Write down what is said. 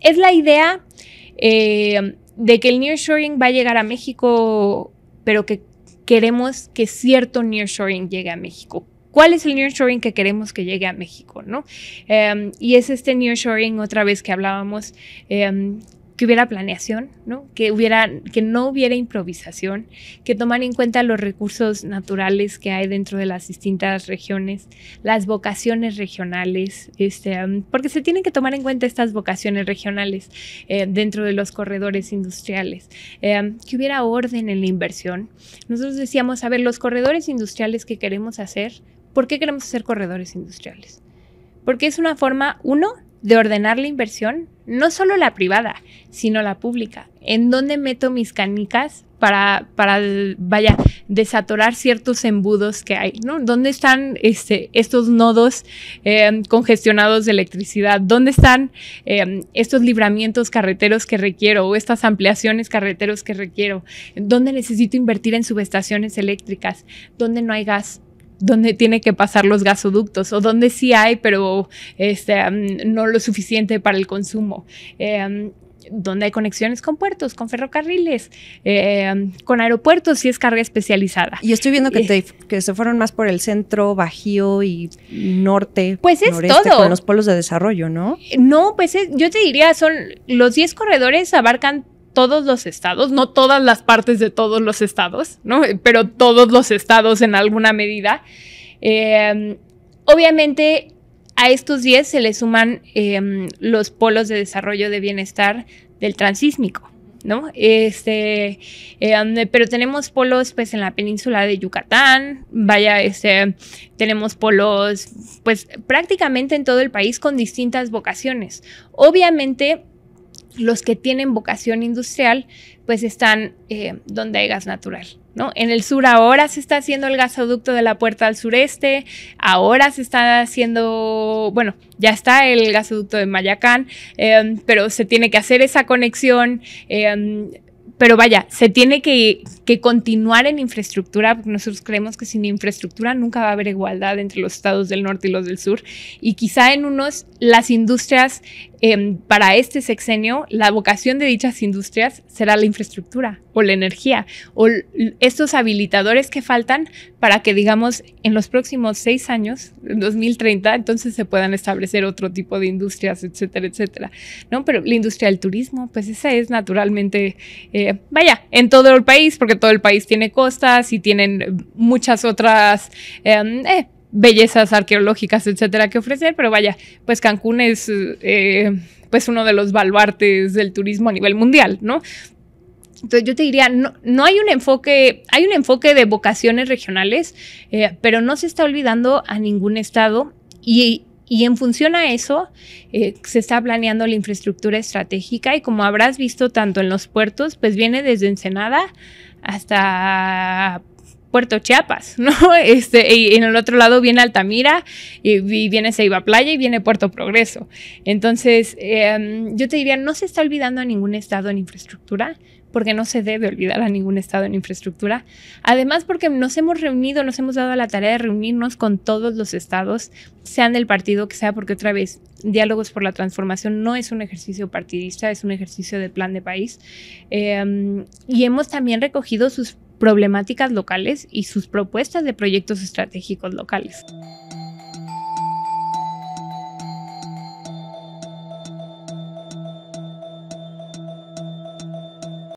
es la idea eh, de que el nearshoring va a llegar a México, pero que queremos que cierto nearshoring llegue a México. ¿Cuál es el nearshoring que queremos que llegue a México? ¿no? Em, y es este nearshoring otra vez que hablábamos em, que hubiera planeación, ¿no? Que, hubiera, que no hubiera improvisación, que tomar en cuenta los recursos naturales que hay dentro de las distintas regiones, las vocaciones regionales, este, porque se tienen que tomar en cuenta estas vocaciones regionales eh, dentro de los corredores industriales, eh, que hubiera orden en la inversión. Nosotros decíamos, a ver, los corredores industriales que queremos hacer, ¿por qué queremos hacer corredores industriales? Porque es una forma, uno, de ordenar la inversión no solo la privada, sino la pública. ¿En dónde meto mis canicas para, para vaya, desatorar ciertos embudos que hay? ¿no? ¿Dónde están este, estos nodos em, congestionados de electricidad? ¿Dónde están em, estos libramientos carreteros que requiero o estas ampliaciones carreteros que requiero? ¿Dónde necesito invertir en subestaciones eléctricas? ¿Dónde no hay gas? donde tiene que pasar los gasoductos o dónde sí hay, pero este, no lo suficiente para el consumo. Em, donde hay conexiones con puertos, con ferrocarriles, em, con aeropuertos, si es carga especializada. Y estoy viendo que, eh, que, se fueron más por el centro, bajío y norte. Pues es todo. Con los polos de desarrollo, ¿no? No, pues yo te diría, son los 10 corredores abarcan todos los estados, no todas las partes de todos los estados, ¿no? pero todos los estados en alguna medida. Em, obviamente a estos 10 se le suman em, los polos de desarrollo de bienestar del transísmico. ¿No? Este, em, pero tenemos polos pues en la península de Yucatán, vaya, este, tenemos polos pues prácticamente en todo el país con distintas vocaciones. Obviamente los que tienen vocación industrial, pues están eh, donde hay gas natural. ¿No? En el sur ahora se está haciendo el gasoducto de la puerta al sureste, ahora se está haciendo, bueno, ya está el gasoducto de Mayacán, eh, pero se tiene que hacer esa conexión. Eh, pero vaya, se tiene que, continuar en infraestructura, porque nosotros creemos que sin infraestructura nunca va a haber igualdad entre los estados del norte y los del sur. Y quizá en unos, las industrias em, para este sexenio, la vocación de dichas industrias será la infraestructura o la energía o estos habilitadores que faltan para que, digamos, en los próximos seis años, en 2030, entonces se puedan establecer otro tipo de industrias, etcétera, etcétera. ¿No? Pero la industria del turismo, pues esa es naturalmente eh, vaya, en todo el país, porque todo el país tiene costas y tienen muchas otras em, eh, bellezas arqueológicas, etcétera, que ofrecer, pero vaya, pues Cancún es eh, pues uno de los baluartes del turismo a nivel mundial, ¿no? Entonces yo te diría, no, no, hay un enfoque, hay un enfoque de vocaciones regionales, eh, pero no se está olvidando a ningún estado y y en función a eso, eh, se está planeando la infraestructura estratégica y como habrás visto tanto en los puertos, pues viene desde Ensenada hasta Puerto Chiapas, ¿no? Este, y en el otro lado viene Altamira, y, viene Ceiba Playa y viene Puerto Progreso. Entonces, em, yo te diría, no se está olvidando a ningún estado en infraestructura, porque no se debe olvidar a ningún estado en infraestructura. Además, porque nos hemos reunido, nos hemos dado la tarea de reunirnos con todos los estados, sean del partido que sea, porque otra vez, diálogos por la transformación no es un ejercicio partidista, es un ejercicio de plan de país. Em, y hemos también recogido sus problemáticas locales y sus propuestas de proyectos estratégicos locales.